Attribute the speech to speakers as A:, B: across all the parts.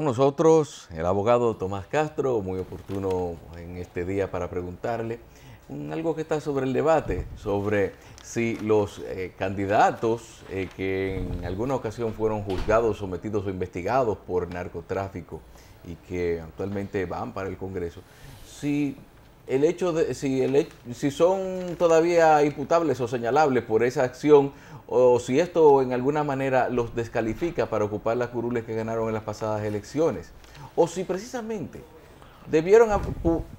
A: nosotros el abogado Tomás Castro, muy oportuno en este día para preguntarle algo que está sobre el debate, sobre si los eh, candidatos eh, que en alguna ocasión fueron juzgados, sometidos o investigados por narcotráfico y que actualmente van para el Congreso, si el hecho de si, el, si son todavía imputables o señalables por esa acción o si esto en alguna manera los descalifica para ocupar las curules que ganaron en las pasadas elecciones o si precisamente debieron ah,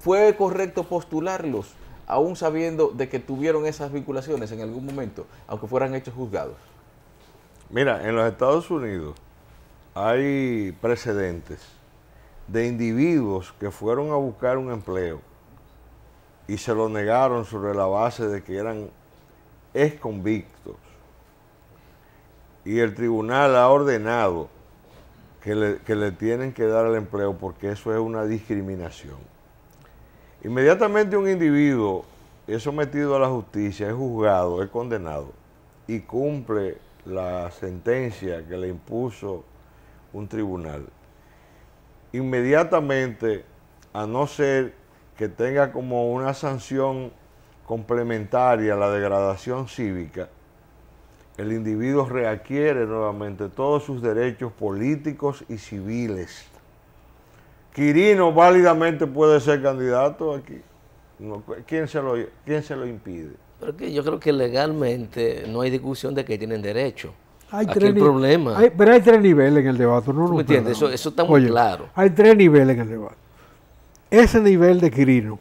A: fue correcto postularlos aún sabiendo de que tuvieron esas vinculaciones en algún momento aunque fueran hechos juzgados.
B: Mira, en los Estados Unidos hay precedentes de individuos que fueron a buscar un empleo y se lo negaron sobre la base de que eran ex convictos. Y el tribunal ha ordenado que le, que le tienen que dar el empleo porque eso es una discriminación. Inmediatamente un individuo es sometido a la justicia, es juzgado, es condenado y cumple la sentencia que le impuso un tribunal. Inmediatamente, a no ser que tenga como una sanción complementaria la degradación cívica, el individuo reacquiere nuevamente todos sus derechos políticos y civiles. Quirino válidamente puede ser candidato
C: aquí. ¿quién, se lo, ¿Quién se lo impide? Porque yo creo que legalmente no hay discusión de que tienen derecho.
D: Hay tres problemas. pero hay tres niveles en el debate. No, no, entiendes? Eso, eso, está muy claro. Hay tres niveles en el debate ese nivel de Quirino,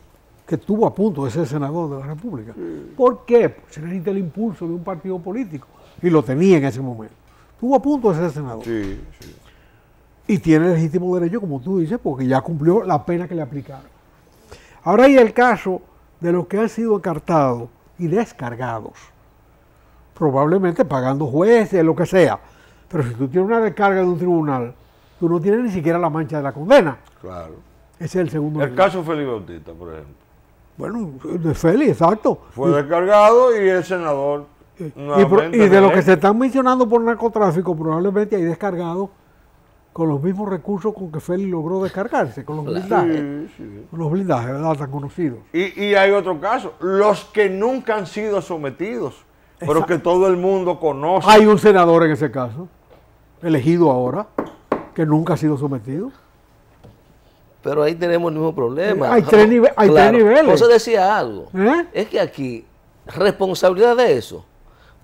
D: que tuvo a punto de ser senador de la República. ¿Por qué? Pues, se necesita el impulso de un partido político, y lo tenía en ese momento. Tuvo a punto de ser senador. Sí, sí. Y tiene legítimo derecho, como tú dices, porque ya cumplió la pena que le aplicaron. Ahora hay el caso de los que han sido encartados y descargados, probablemente pagando jueces, lo que sea. Pero si tú tienes una descarga de un tribunal, tú no tienes ni siquiera la mancha de la condena. Claro es el segundo. El caso
B: Félix Bautista, por ejemplo.
D: Bueno, de Félix, exacto. Fue
B: descargado y el senador.
D: Eh, y, de lo que se están mencionando por narcotráfico, probablemente hay descargado con los mismos recursos con que Félix logró descargarse, con los blindajes. Con los blindajes, ¿verdad? Tan conocidos.
B: Y, hay otro caso, los que nunca han sido sometidos, pero
C: que todo el mundo conoce.
B: Hay un
D: senador en ese caso, elegido ahora, que nunca ha sido sometido.
C: Pero ahí tenemos el mismo problema. Hay tres, hay niveles. decía algo. ¿Eh? Es que aquí, responsabilidad de eso,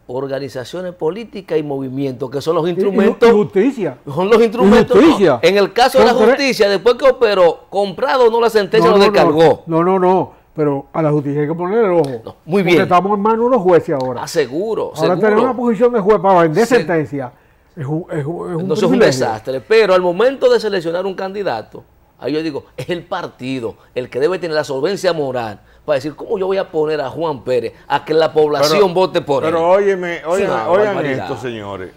C: organizaciones políticas y movimientos, que son los instrumentos...
D: Y, justicia. Son los instrumentos... Justicia. En
C: el caso de la justicia, después que operó, comprado no la sentencia, lo descargó.
D: no, no. no pero a la justicia hay que poner el ojo. muy bien. Porque estamos en manos de los jueces ahora.
C: Aseguro.
D: Ah, ahora tenemos una posición de juez para vender sentencia. Es un, es es un desastre.
C: Pero al momento de seleccionar un candidato, Ahí yo digo, es el partido el que debe tener la solvencia moral para decir, ¿cómo yo voy a poner a Juan Pérez a que la población vote por él? Pero
B: óyeme, oigan esto, señores.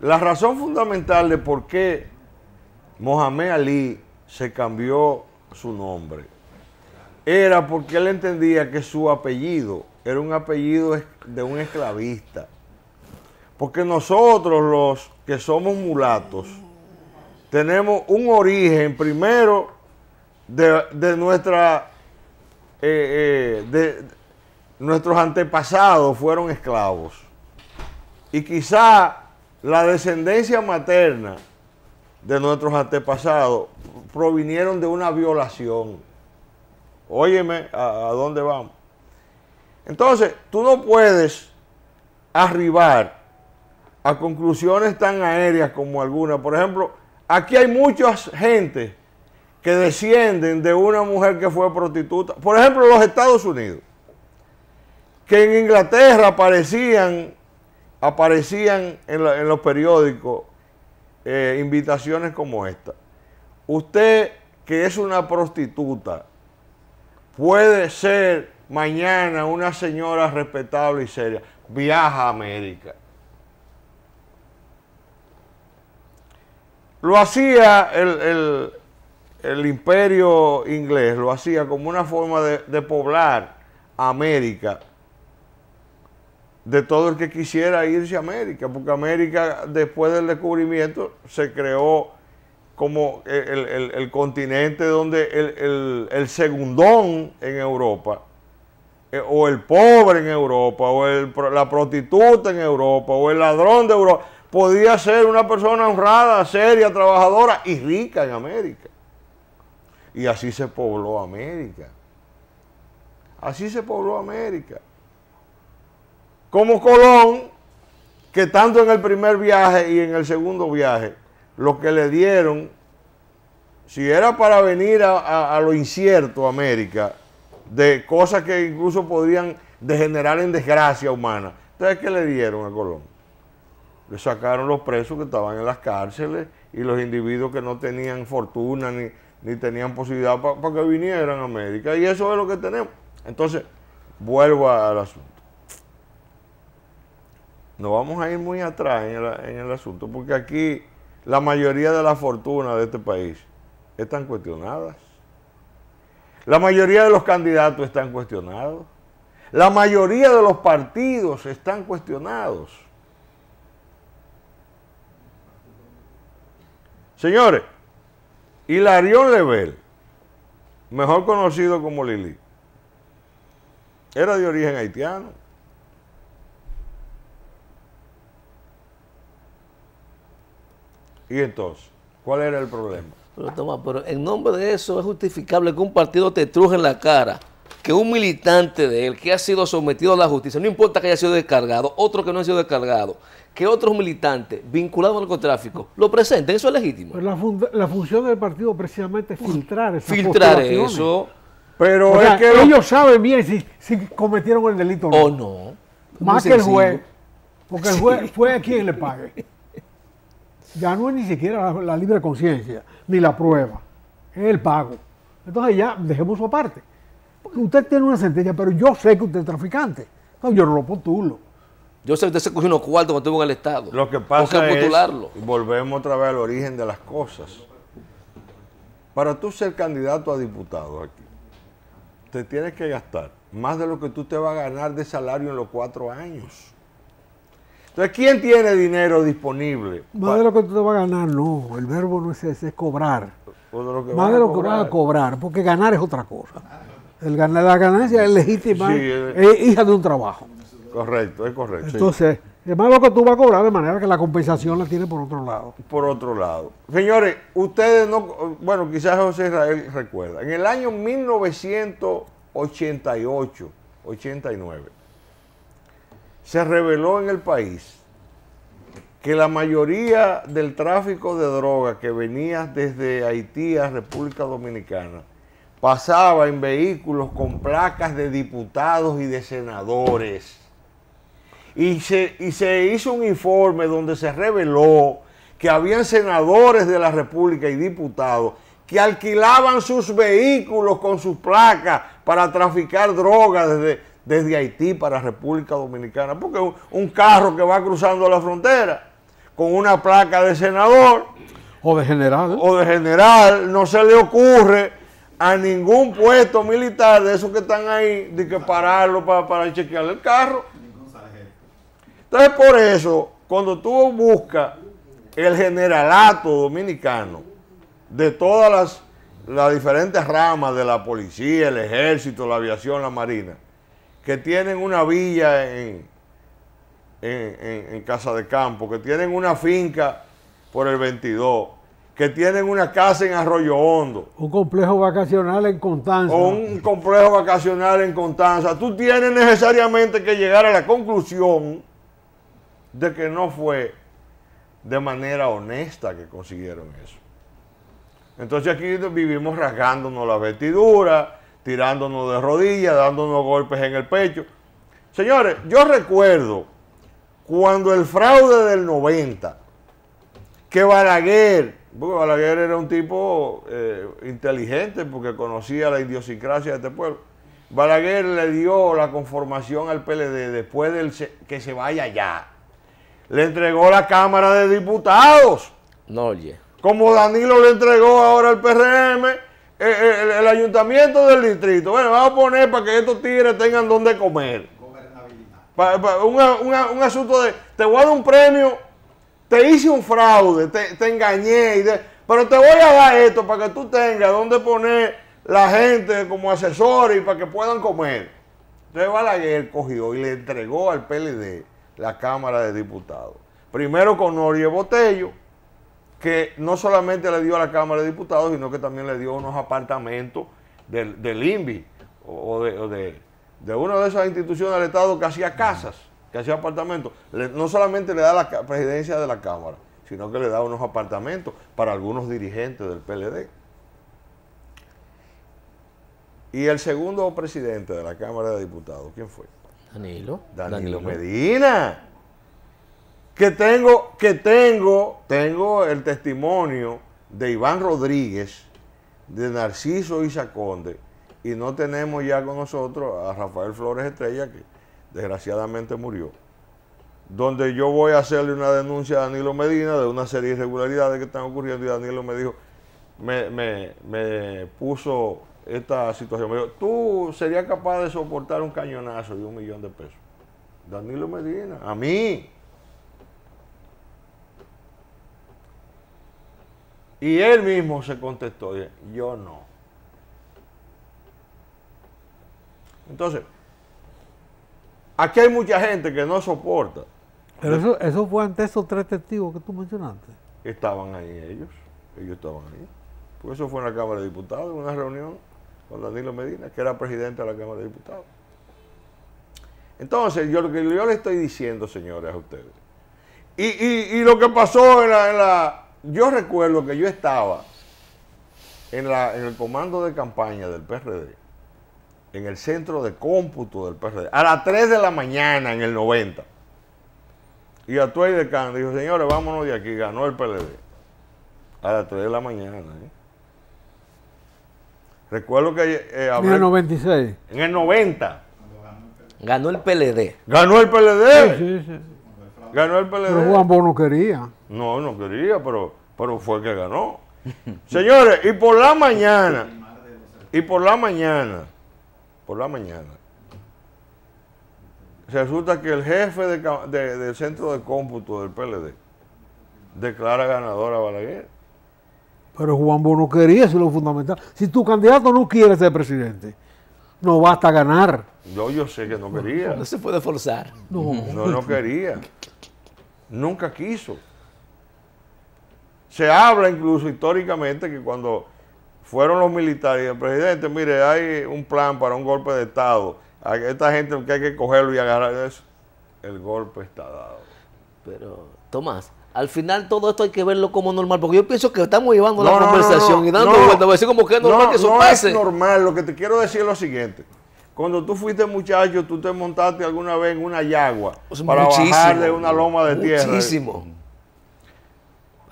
C: La razón fundamental de
B: por qué Mohamed Ali se cambió su nombre era porque él entendía que su apellido era un apellido de un esclavista. Porque nosotros los que somos mulatos, tenemos un origen primero de, nuestra eh, eh, de, nuestros antepasados fueron esclavos y quizá la descendencia materna de nuestros antepasados provinieron de una violación. Óyeme, ¿a, dónde vamos? Entonces, tú no puedes arribar a conclusiones tan aéreas como algunas. Por ejemplo, Aquí hay mucha gente que descienden de una mujer que fue prostituta. Por ejemplo, los Estados Unidos, que en Inglaterra aparecían, aparecían en, los periódicos eh, invitaciones como esta. Usted que es una prostituta puede ser mañana una señora respetable y seria. Viaja a América. Lo hacía el, imperio inglés, lo hacía como una forma de, poblar América de todo el que quisiera irse a América, porque América después del descubrimiento se creó como el, continente donde el, segundón en Europa, eh, o el pobre en Europa, o la prostituta en Europa, o el ladrón de Europa, podía ser una persona honrada, seria, trabajadora y rica en América. Y así se pobló América. Así se pobló América. Como Colón, que tanto en el primer viaje y en el segundo viaje, lo que le dieron, si era para venir a, lo incierto América, de cosas que incluso podían degenerar en desgracia humana, entonces, ¿qué le dieron a Colón? le sacaron los presos que estaban en las cárceles y los individuos que no tenían fortuna ni, tenían posibilidad para que vinieran a América. Y eso es lo que tenemos. Entonces, vuelvo al asunto. No vamos a ir muy atrás en en el asunto, porque aquí la mayoría de las fortunas de este país están cuestionadas. La mayoría de los candidatos están cuestionados. La mayoría de los partidos están cuestionados. Señores, Hilarión Lebel, mejor conocido como Lili, era de origen haitiano.
C: Y entonces, ¿cuál era el problema? Pero toma, pero en nombre de eso es justificable que un partido te truje en la cara que un militante de él que ha sido sometido a la justicia, no importa que haya sido descargado, otro que no haya sido descargado, que otros militantes vinculados al narcotráfico
D: lo presenten, eso es legítimo. Pues la, función del partido precisamente es filtrar eso. Filtrar eso. Pero es que ellos saben bien si, cometieron el delito o no. no. Pues Más que el juez. Porque el juez fue a quien le pague. Ya no es ni siquiera la, libre conciencia, ni la prueba. Es el pago. Entonces ya dejemos su aparte usted tiene una sentencia, pero yo sé que usted es traficante. No, yo no lo postulo.
B: Yo sé que usted se cogió unos cuartos cuando estuvo en el Estado. Lo que pasa es, postularlo. volvemos otra vez al origen de las cosas. Para tú ser candidato a diputado aquí, te tienes que gastar más de lo que tú te vas a ganar de salario en los cuatro años. Entonces, ¿quién tiene dinero disponible?
D: Más de lo que tú te vas a ganar, no. El verbo no es ese, es cobrar.
B: más de lo que vas a
D: cobrar, porque ganar es otra cosa la ganancia es legítima, es, hija de un trabajo.
B: Correcto, es correcto. Entonces,
D: además es más lo que tú vas a cobrar, de manera que la compensación la tiene por otro lado.
B: Por otro lado. Señores, ustedes no, bueno, quizás José Israel recuerda, en el año 1988, 89, se reveló en el país que la mayoría del tráfico de drogas que venía desde Haití a República Dominicana pasaba en vehículos con placas de diputados y de senadores. Y se, y se hizo un informe donde se reveló que habían senadores de la República y diputados que alquilaban sus vehículos con sus placas para traficar drogas desde, desde Haití para República Dominicana. Porque un, carro que va cruzando la frontera con una placa de senador o de general, o de general no se le ocurre a ningún puesto militar de esos que están ahí de que pararlo para, chequear el carro. Entonces, por eso, cuando tú buscas el generalato dominicano de todas las, diferentes ramas de la policía, el ejército, la aviación, la marina, que tienen una villa en Casa de Campo, que tienen una finca por el 22, que tienen una casa en Arroyo Hondo.
D: Un complejo vacacional en Constanza. un complejo
B: vacacional en Constanza. Tú tienes necesariamente que llegar a la conclusión de que no fue de manera honesta que consiguieron eso. Entonces aquí vivimos rasgándonos la vestidura, tirándonos de rodillas, dándonos golpes en el pecho. Señores, yo recuerdo cuando el fraude del 90, que Balaguer porque Balaguer era un tipo eh, inteligente porque conocía la idiosincrasia de este pueblo. Balaguer le dio la conformación al PLD después de que se vaya ya. Le entregó la Cámara de Diputados. No, oye. Como Danilo le entregó ahora al PRM, eh, eh, el, ayuntamiento del distrito. Bueno, vamos a poner para que estos tigres tengan donde comer. Gobernabilidad. un asunto de, te voy a dar un premio te hice un fraude, te, engañé, pero te voy a dar esto para que tú tengas donde poner la gente como asesor y para que puedan comer. Entonces Balaguer cogió y le entregó al PLD la Cámara de Diputados. Primero con Norie Botello, que no solamente le dio a la Cámara de Diputados, sino que también le dio unos apartamentos del, del INVI o, de una de esas instituciones del Estado que hacía casas que apartamentos, no solamente le da la presidencia de la Cámara, sino que le da unos apartamentos para algunos dirigentes del PLD. Y el segundo presidente de la Cámara de Diputados, ¿quién fue? Danilo. Danilo, Medina. Que tengo, que tengo, tengo el testimonio de Iván Rodríguez, de Narciso Isaconde, y no tenemos ya con nosotros a Rafael Flores Estrella, aquí desgraciadamente murió, donde yo voy a hacerle una denuncia a Danilo Medina de una serie de irregularidades que están ocurriendo y Danilo me dijo, me, puso esta situación, me dijo, tú serías capaz de soportar un cañonazo de un millón de pesos. Danilo Medina, a mí. Y él mismo se contestó, yo no. Entonces, Aquí hay mucha gente que no soporta. Pero
D: eso, fue ante esos tres testigos que tú mencionaste.
B: Estaban ahí ellos, ellos estaban ahí. Por eso fue en la Cámara de Diputados, en una reunión con Danilo Medina, que era presidente de la Cámara de Diputados. Entonces, yo yo le estoy diciendo, señores, a ustedes. Y, lo que pasó en la, en la, Yo recuerdo que yo estaba en, en el comando de campaña del PRD en el centro de cómputo del PRD, a las 3 de la mañana en el 90. Y Atuey de Can dijo, señores, vámonos de aquí, ganó el PLD. A las 3 de la mañana. ¿eh? Recuerdo que eh, eh, En el 96. En el 90. Ganó el PLD. Ganó
D: el PLD. Sí, sí, sí.
B: Ganó el PLD. Pero
D: Juan no quería.
B: No, no quería, pero, pero fue que ganó. Señores, y por la mañana, y por la mañana, la mañana, resulta que el jefe del centro de cómputo del PLD declara ganador a Balaguer.
D: Pero Juan Bono quería, eso es lo fundamental. Si tu candidato no quiere ser presidente, no basta ganar.
B: Yo, yo sé que no quería. No se puede forzar. no, no quería. Nunca quiso. Se habla incluso históricamente que cuando fueron los militares y el presidente, mire, hay un plan para un golpe de Estado. esta gente que hay que cogerlo y agarrar eso. El golpe está dado.
C: Pero, Tomás, al final todo esto hay que verlo como normal, porque yo pienso que estamos llevando la conversación y dando vueltas, decir como que es normal que no es
B: normal, lo que te quiero decir es lo siguiente. Cuando tú fuiste muchacho, tú te montaste alguna vez en una yagua para bajar de una loma de tierra. Muchísimo.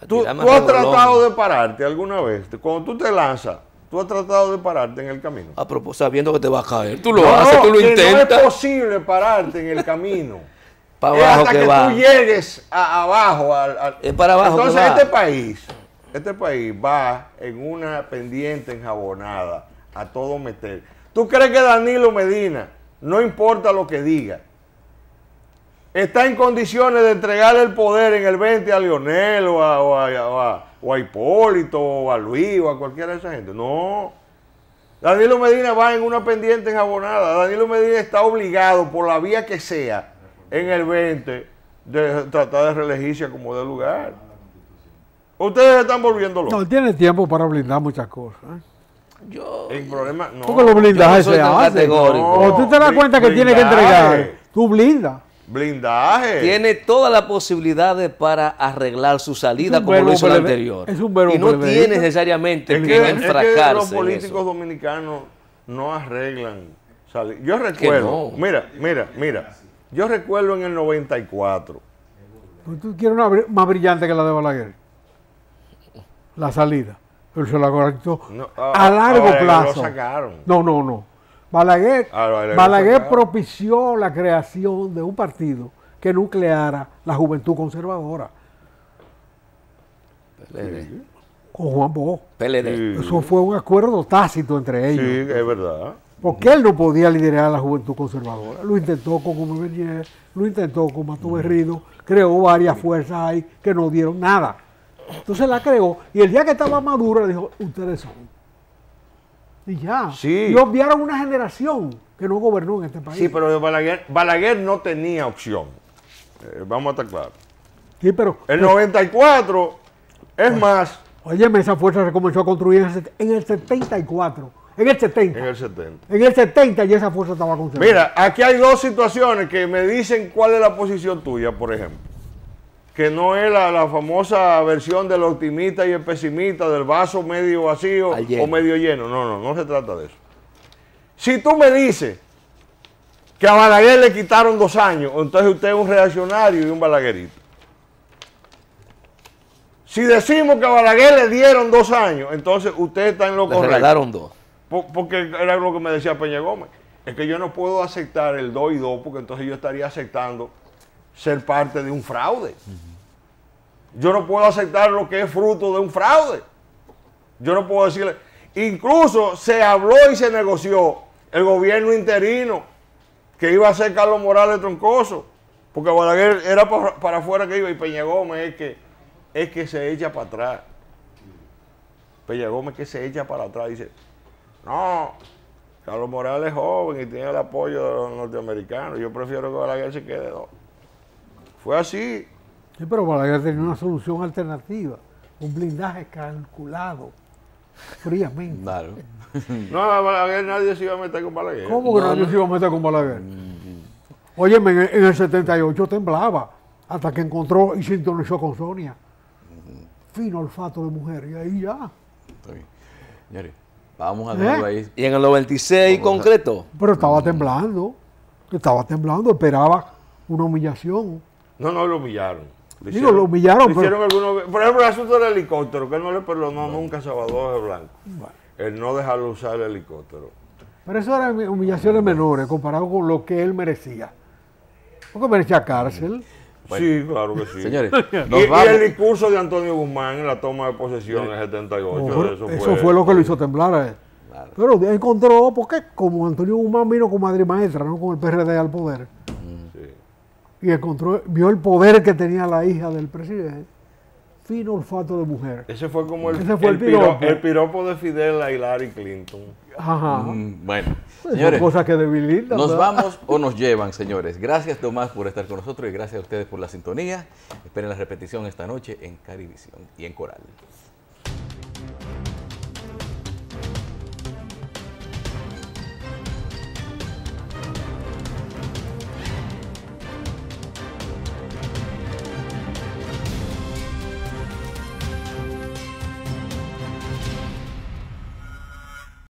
B: ¿Tú, has tratado de pararte alguna vez? Cuando tú te lanzas, ¿tú has tratado de pararte en el camino? A propósito, sabiendo que te vas a
C: caer.
D: Tú lo haces, tú lo intentas. No
B: es posible pararte en el camino. para hasta que, tú llegues abajo. Es para abajo Entonces, este país, este país va en una pendiente enjabonada a todo meter. ¿Tú crees que Danilo Medina, no importa lo que diga, está en condiciones de entregar el poder en el 20 a Lionel o a, Hipólito o a Luis o a cualquiera de esa gente. No. Danilo Medina va en una pendiente enjabonada. Danilo Medina está obligado, por la vía que sea, en el 20, de tratar de reelegirse como de lugar. Ustedes están volviéndolo No,
D: tiene tiempo para blindar muchas cosas.
B: ¿eh? Yo. El problema. No. lo blindas ese tú te das cuenta que tiene que entregar.
D: Tú blindas.
C: Blindaje. Tiene todas las posibilidades para arreglar su salida como lo hizo el anterior. y no tiene necesariamente que, que los políticos
B: dominicanos no arreglan. Yo recuerdo, mira, mira, mira. Yo recuerdo en el 94.
D: Pues ¿Tú quieres una más brillante que la de Balaguer? La salida. Pero se la correctó a, ah, largo ah, plazo. No, no, no. Balaguer, ah, propició la creación de un partido que nucleara la juventud conservadora. Con Juan Bo.
B: Eso fue
D: un acuerdo tácito entre ellos. Sí, es verdad. Porque él no podía liderar la juventud conservadora. Lo intentó con Gómez lo intentó con Mato mm. Berrido, creó varias fuerzas ahí que no dieron nada. Entonces la creó y el día que estaba madura le dijo, ustedes son. Y ya. Y obviaron una generación que no gobernó en este país. Sí,
B: pero Balaguer, Balaguer no tenía opción. Eh, vamos a estar Sí, pero. El 94,
D: es más. Oye, esa fuerza se comenzó a construir en el 74. En el 70. En
B: el 70.
D: En el 70 ya esa fuerza estaba construida. Mira,
B: aquí hay dos situaciones que me dicen cuál es la posición tuya, por ejemplo que no es la, famosa versión del optimista y el pesimista, del vaso medio vacío o medio lleno. No, no, no se trata de eso. Si tú me dices que a Balaguer le quitaron dos años, entonces usted es un reaccionario y un balaguerito. Si decimos que a Balaguer le dieron dos años, entonces usted está en lo correcto. Le regalaron dos. porque era lo que me decía Peña Gómez. Es que yo no puedo aceptar el 2 y 2 porque entonces yo estaría aceptando ser parte de un fraude. Yo no puedo aceptar lo que es fruto de un fraude. Yo no puedo decirle. Incluso se habló y se negoció el gobierno interino que iba a ser Carlos Morales Troncoso, porque Balaguer era para, afuera que iba y Peña Gómez es que, es que se echa para atrás. Peña Gómez que se echa para atrás dice, no, Carlos Morales es joven y tiene el apoyo de los norteamericanos, yo prefiero que Balaguer se quede. dos. Fue así.
D: Sí, pero Balaguer tenía una solución alternativa, un blindaje calculado, fríamente. Claro. no,
B: Balaguer nadie se iba a meter con Balaguer.
D: ¿Cómo que nadie se iba a meter con Balaguer? Mm. Óyeme, en, el 78 temblaba hasta que encontró y sintonizó con Sonia. Mm. Fino olfato de mujer, y ahí ya.
A: Señores, vamos a verlo ¿Eh? ahí. ¿Y en el 96 concreto?
D: Pero estaba mm. temblando, estaba temblando, esperaba una humillación.
B: No, no, lo humillaron.
D: Digo, lo humillaron. por
B: ejemplo, el asunto del helicóptero, que no le perdonó nunca a Salvador Blanco. El no dejarlo usar el helicóptero.
D: Pero eso eran humillaciones menores comparado con lo que él merecía. Porque merecía cárcel.
B: sí, claro que sí. Señores, y, el discurso de Antonio Guzmán en la toma de posesión en
D: 78. eso, fue, lo que lo hizo temblar eh. a Pero encontró, porque como Antonio Guzmán vino con madre Maestra, no con el PRD al poder, y vio el poder que tenía la hija del presidente, fino olfato de mujer. Ese fue como el, el,
A: piropo. de Fidel a Hillary Clinton. Ajá. Mm, bueno, señores,
D: que debilitan. Nos vamos
A: o nos llevan, señores. Gracias, Tomás, por estar con nosotros y gracias a ustedes por la sintonía. Esperen la repetición esta noche en Carivisión y en Coral.